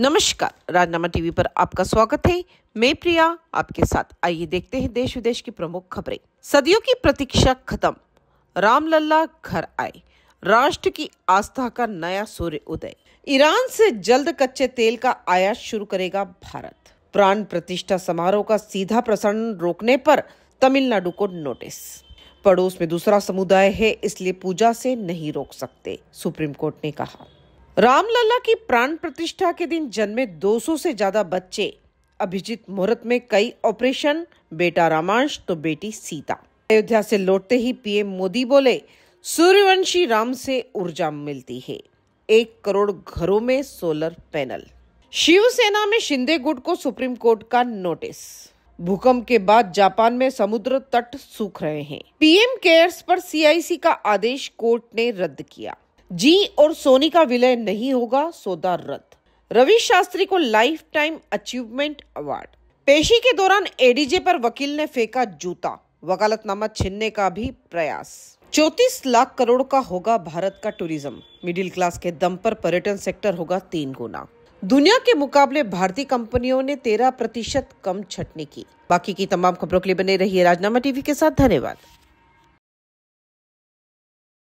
नमस्कार राजनामा टीवी पर आपका स्वागत है मैं प्रिया आपके साथ आइए देखते हैं देश विदेश की प्रमुख खबरें सदियों की प्रतीक्षा खत्म रामलला घर आए राष्ट्र की आस्था का नया सूर्य उदय ईरान से जल्द कच्चे तेल का आयात शुरू करेगा भारत प्राण प्रतिष्ठा समारोह का सीधा प्रसारण रोकने पर तमिलनाडु को नोटिस पड़ोस में दूसरा समुदाय है इसलिए पूजा से नहीं रोक सकते सुप्रीम कोर्ट ने कहा रामलला की प्राण प्रतिष्ठा के दिन जन्मे 200 से ज्यादा बच्चे अभिजीत मुहूर्त में कई ऑपरेशन बेटा रामांश तो बेटी सीता अयोध्या से लौटते ही पीएम मोदी बोले सूर्यवंशी राम से ऊर्जा मिलती है एक करोड़ घरों में सोलर पैनल शिवसेना में शिंदे गुट को सुप्रीम कोर्ट का नोटिस भूकंप के बाद जापान में समुद्र तट सूख रहे हैं पीएम केयर्स पर सीआईसी का आदेश कोर्ट ने रद्द किया जी और सोनी का विलय नहीं होगा सौदा रद्द रवि शास्त्री को लाइफ टाइम अचीवमेंट अवार्ड पेशी के दौरान एडीजे पर वकील ने फेंका जूता वकालतनामा छीनने का भी प्रयास चौतीस लाख करोड़ का होगा भारत का टूरिज्म मिडिल क्लास के दम पर पर्यटन सेक्टर होगा तीन गुना दुनिया के मुकाबले भारतीय कंपनियों ने तेरह प्रतिशत कम छटनी की बाकी की तमाम खबरों के लिए बने रहिए राजनामा टीवी के साथ धन्यवाद